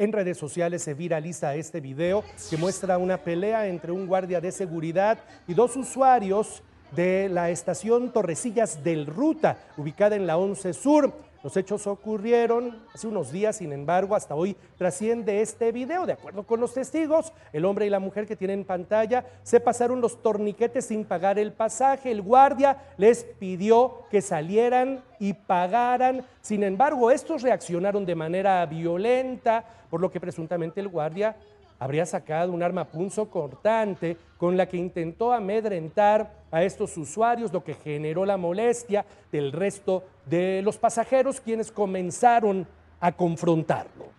En redes sociales se viraliza este video que muestra una pelea entre un guardia de seguridad y dos usuarios de la estación Torrecillas del Ruta, ubicada en la 11 Sur. Los hechos ocurrieron hace unos días, sin embargo, hasta hoy trasciende este video. De acuerdo con los testigos, el hombre y la mujer que tienen pantalla se pasaron los torniquetes sin pagar el pasaje. El guardia les pidió que salieran y pagaran. Sin embargo, estos reaccionaron de manera violenta, por lo que presuntamente el guardia habría sacado un arma punzo cortante con la que intentó amedrentar a estos usuarios, lo que generó la molestia del resto de los pasajeros, quienes comenzaron a confrontarlo.